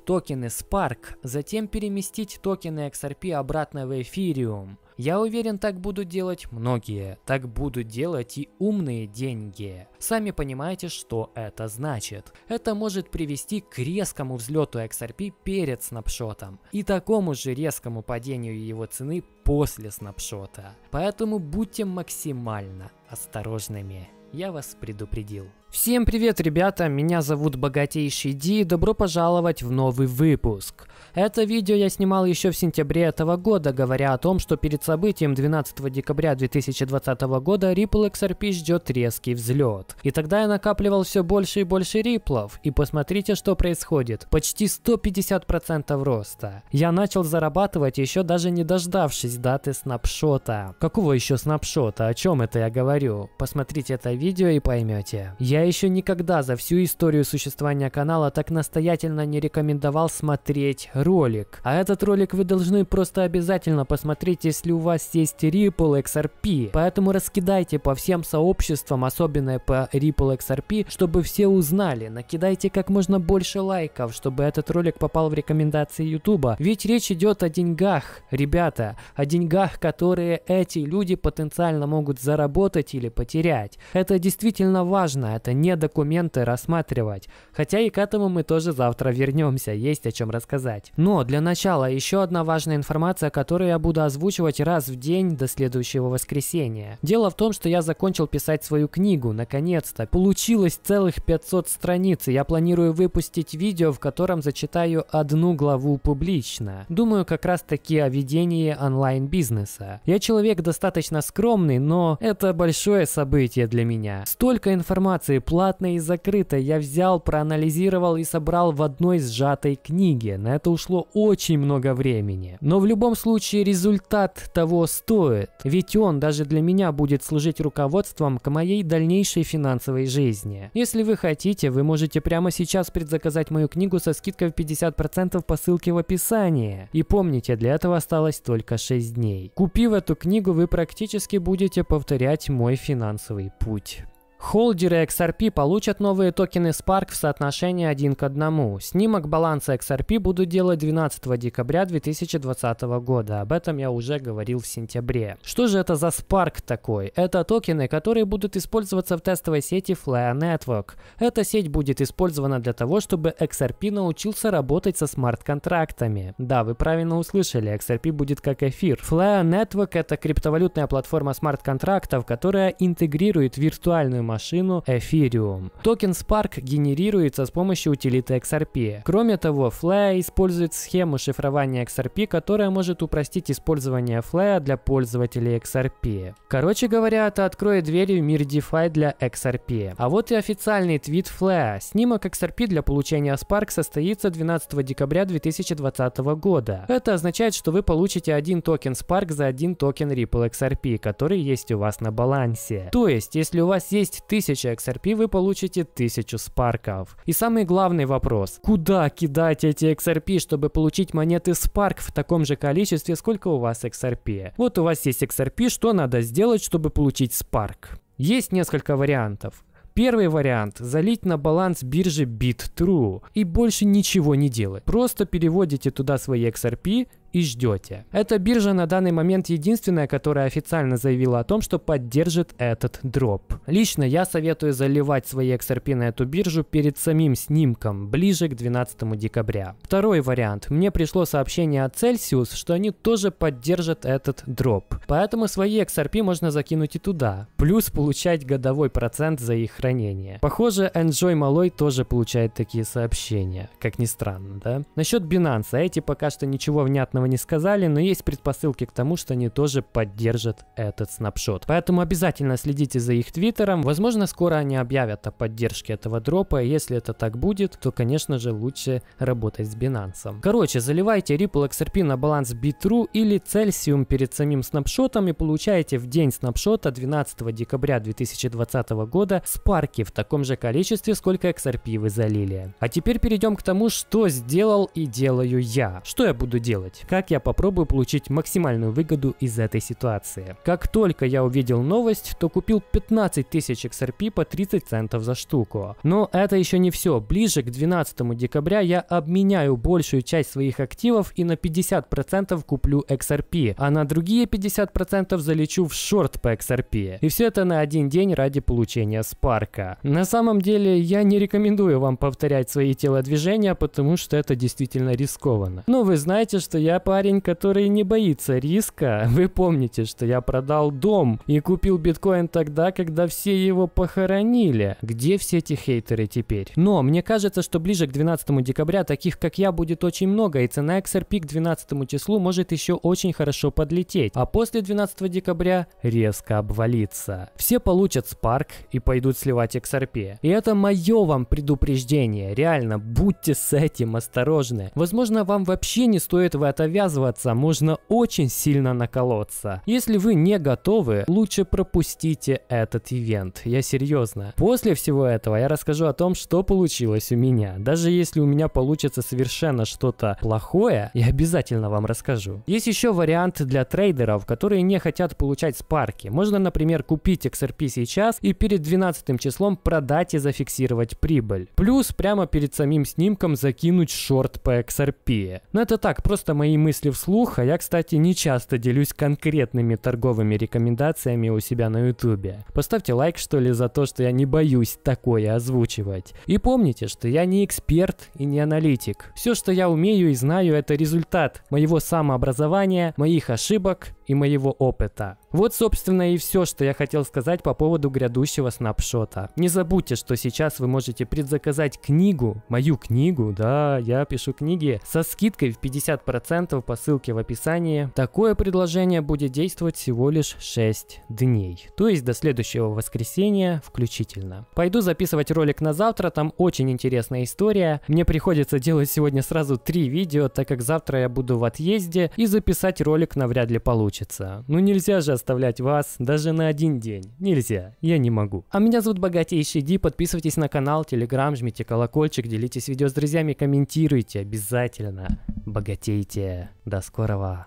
купить токены Spark, затем переместить токены XRP обратно в Ethereum. Я уверен, так будут делать многие, так будут делать и умные деньги. Сами понимаете, что это значит. Это может привести к резкому взлету XRP перед снапшотом и такому же резкому падению его цены после снапшота. Поэтому будьте максимально осторожными. Я вас предупредил. Всем привет, ребята! Меня зовут Богатейший Ди и добро пожаловать в новый выпуск. Это видео я снимал еще в сентябре этого года, говоря о том, что перед событием 12 декабря 2020 года Ripple XRP ждет резкий взлет. И тогда я накапливал все больше и больше риплов, и посмотрите, что происходит. Почти 150% роста. Я начал зарабатывать, еще даже не дождавшись даты снапшота. Какого еще снапшота? О чем это я говорю? Посмотрите это видео и поймете. Я я еще никогда за всю историю существования канала так настоятельно не рекомендовал смотреть ролик. А этот ролик вы должны просто обязательно посмотреть, если у вас есть Ripple XRP. Поэтому раскидайте по всем сообществам, особенно по Ripple XRP, чтобы все узнали. Накидайте как можно больше лайков, чтобы этот ролик попал в рекомендации YouTube. Ведь речь идет о деньгах, ребята. О деньгах, которые эти люди потенциально могут заработать или потерять. Это действительно важно, это это не документы рассматривать. Хотя и к этому мы тоже завтра вернемся, есть о чем рассказать. Но для начала еще одна важная информация, которую я буду озвучивать раз в день до следующего воскресенья. Дело в том, что я закончил писать свою книгу, наконец-то. Получилось целых 500 страниц, и я планирую выпустить видео, в котором зачитаю одну главу публично. Думаю, как раз таки о ведении онлайн-бизнеса. Я человек достаточно скромный, но это большое событие для меня. Столько информации платное и закрытое, я взял, проанализировал и собрал в одной сжатой книге. На это ушло очень много времени. Но в любом случае результат того стоит, ведь он даже для меня будет служить руководством к моей дальнейшей финансовой жизни. Если вы хотите, вы можете прямо сейчас предзаказать мою книгу со скидкой в 50% по ссылке в описании. И помните, для этого осталось только 6 дней. Купив эту книгу, вы практически будете повторять мой финансовый путь. Холдеры XRP получат новые токены Spark в соотношении 1 к 1. Снимок баланса XRP будут делать 12 декабря 2020 года. Об этом я уже говорил в сентябре. Что же это за Spark такой? Это токены, которые будут использоваться в тестовой сети Flare Network. Эта сеть будет использована для того, чтобы XRP научился работать со смарт-контрактами. Да, вы правильно услышали, XRP будет как эфир. Flare Network это криптовалютная платформа смарт-контрактов, которая интегрирует виртуальную машину Ethereum. Токен Spark генерируется с помощью утилиты XRP. Кроме того, Flare использует схему шифрования XRP, которая может упростить использование Flare для пользователей XRP. Короче говоря, это откроет двери в мир DeFi для XRP. А вот и официальный твит Flare. Снимок XRP для получения Spark состоится 12 декабря 2020 года. Это означает, что вы получите один токен Spark за один токен Ripple XRP, который есть у вас на балансе. То есть, если у вас есть есть 1000 XRP, вы получите 1000 спарков. И самый главный вопрос, куда кидать эти XRP, чтобы получить монеты спарк в таком же количестве, сколько у вас XRP? Вот у вас есть XRP, что надо сделать, чтобы получить спарк? Есть несколько вариантов. Первый вариант – залить на баланс биржи BitTrue и больше ничего не делать. Просто переводите туда свои XRP и ждете. Эта биржа на данный момент единственная, которая официально заявила о том, что поддержит этот дроп. Лично я советую заливать свои XRP на эту биржу перед самим снимком, ближе к 12 декабря. Второй вариант. Мне пришло сообщение от Celsius, что они тоже поддержат этот дроп. Поэтому свои XRP можно закинуть и туда. Плюс получать годовой процент за их хранение. Похоже, Enjoy Малой тоже получает такие сообщения. Как ни странно, да? Насчет Binance. Эти пока что ничего внятного конкретного не сказали, но есть предпосылки к тому, что они тоже поддержат этот снапшот. Поэтому обязательно следите за их твиттером. Возможно, скоро они объявят о поддержке этого дропа, и если это так будет, то, конечно же, лучше работать с Binance. Короче, заливайте Ripple XRP на баланс Bitrue или Celsium перед самим снапшотом и получаете в день снапшота 12 декабря 2020 года спарки в таком же количестве, сколько XRP вы залили. А теперь перейдем к тому, что сделал и делаю я. Что я буду делать? как я попробую получить максимальную выгоду из этой ситуации. Как только я увидел новость, то купил 15 тысяч XRP по 30 центов за штуку. Но это еще не все. Ближе к 12 декабря я обменяю большую часть своих активов и на 50% куплю XRP, а на другие 50% залечу в шорт по XRP. И все это на один день ради получения спарка. На самом деле, я не рекомендую вам повторять свои телодвижения, потому что это действительно рискованно. Но вы знаете, что я парень, который не боится риска. Вы помните, что я продал дом и купил биткоин тогда, когда все его похоронили. Где все эти хейтеры теперь? Но мне кажется, что ближе к 12 декабря таких, как я, будет очень много, и цена XRP к 12 числу может еще очень хорошо подлететь, а после 12 декабря резко обвалиться. Все получат спарк и пойдут сливать XRP. И это мое вам предупреждение. Реально, будьте с этим осторожны. Возможно, вам вообще не стоит в это навязываться, можно очень сильно наколоться. Если вы не готовы, лучше пропустите этот ивент. Я серьезно. После всего этого я расскажу о том, что получилось у меня. Даже если у меня получится совершенно что-то плохое, я обязательно вам расскажу. Есть еще вариант для трейдеров, которые не хотят получать спарки. Можно, например, купить XRP сейчас и перед 12 числом продать и зафиксировать прибыль. Плюс прямо перед самим снимком закинуть шорт по XRP. Но это так, просто мои мысли вслух, а я, кстати, не часто делюсь конкретными торговыми рекомендациями у себя на ютубе. Поставьте лайк, что ли, за то, что я не боюсь такое озвучивать. И помните, что я не эксперт и не аналитик. Все, что я умею и знаю, это результат моего самообразования, моих ошибок и моего опыта. Вот, собственно, и все, что я хотел сказать по поводу грядущего снапшота. Не забудьте, что сейчас вы можете предзаказать книгу, мою книгу, да, я пишу книги, со скидкой в 50% по ссылке в описании. Такое предложение будет действовать всего лишь 6 дней, то есть до следующего воскресенья включительно. Пойду записывать ролик на завтра, там очень интересная история. Мне приходится делать сегодня сразу три видео, так как завтра я буду в отъезде, и записать ролик навряд ли получится хочется. Ну нельзя же оставлять вас даже на один день. Нельзя, я не могу. А меня зовут Богатейший Ди, подписывайтесь на канал, телеграм, жмите колокольчик, делитесь видео с друзьями, комментируйте обязательно. Богатейте. До скорого.